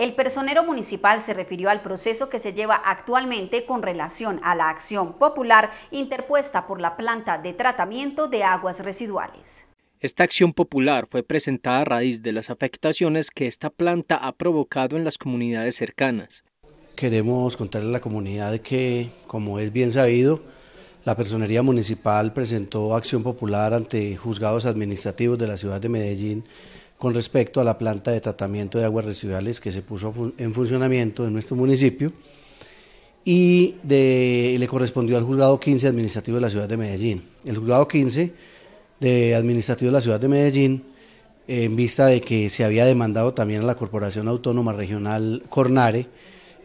El personero municipal se refirió al proceso que se lleva actualmente con relación a la acción popular interpuesta por la planta de tratamiento de aguas residuales. Esta acción popular fue presentada a raíz de las afectaciones que esta planta ha provocado en las comunidades cercanas. Queremos contarle a la comunidad que, como es bien sabido, la Personería Municipal presentó acción popular ante juzgados administrativos de la ciudad de Medellín con respecto a la planta de tratamiento de aguas residuales que se puso en funcionamiento en nuestro municipio y le correspondió al juzgado 15 administrativo de la ciudad de Medellín. El juzgado 15 de administrativo de la ciudad de Medellín, en vista de que se había demandado también a la Corporación Autónoma Regional Cornare,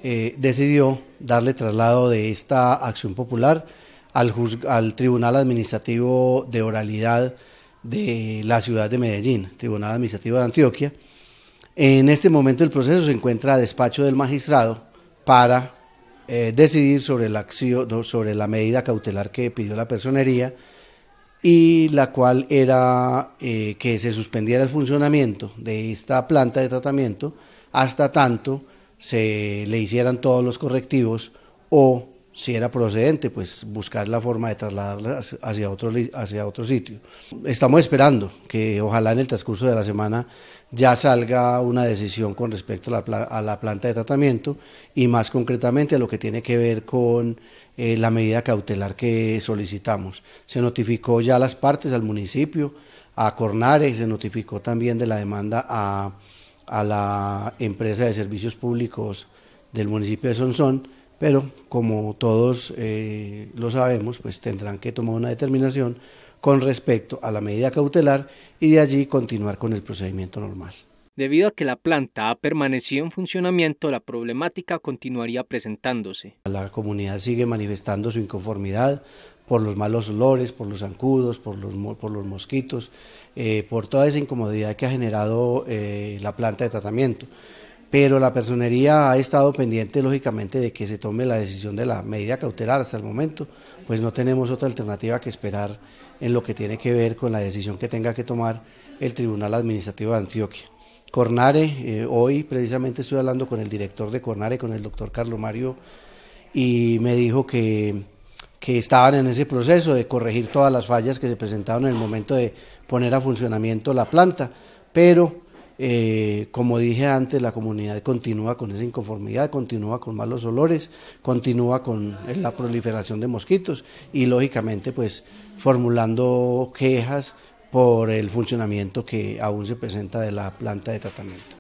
eh, decidió darle traslado de esta acción popular al, al Tribunal Administrativo de Oralidad de la ciudad de Medellín, Tribunal Administrativo de Antioquia. En este momento el proceso se encuentra a despacho del magistrado para eh, decidir sobre la, sobre la medida cautelar que pidió la personería y la cual era eh, que se suspendiera el funcionamiento de esta planta de tratamiento hasta tanto se le hicieran todos los correctivos o si era procedente, pues buscar la forma de trasladarla hacia otro, hacia otro sitio. Estamos esperando que ojalá en el transcurso de la semana ya salga una decisión con respecto a la, planta de tratamiento y más concretamente a lo que tiene que ver con eh, la medida cautelar que solicitamos. Se notificó ya a las partes, al municipio, a Cornares, se notificó también de la demanda a, a la empresa de servicios públicos del municipio de Sonsón pero como todos eh, lo sabemos, pues tendrán que tomar una determinación con respecto a la medida cautelar y de allí continuar con el procedimiento normal. Debido a que la planta ha permanecido en funcionamiento, la problemática continuaría presentándose. La comunidad sigue manifestando su inconformidad por los malos olores, por los zancudos, por los, mosquitos, eh, por toda esa incomodidad que ha generado eh, la planta de tratamiento pero la personería ha estado pendiente, lógicamente, de que se tome la decisión de la medida cautelar hasta el momento, pues no tenemos otra alternativa que esperar en lo que tiene que ver con la decisión que tenga que tomar el Tribunal Administrativo de Antioquia. Cornare, eh, hoy precisamente estoy hablando con el director de Cornare, con el doctor Carlos Mario, y me dijo que, estaban en ese proceso de corregir todas las fallas que se presentaban en el momento de poner a funcionamiento la planta, pero eh, como dije antes, la comunidad continúa con esa inconformidad, continúa con malos olores, continúa con eh, la proliferación de mosquitos y lógicamente pues formulando quejas por el funcionamiento que aún se presenta de la planta de tratamiento.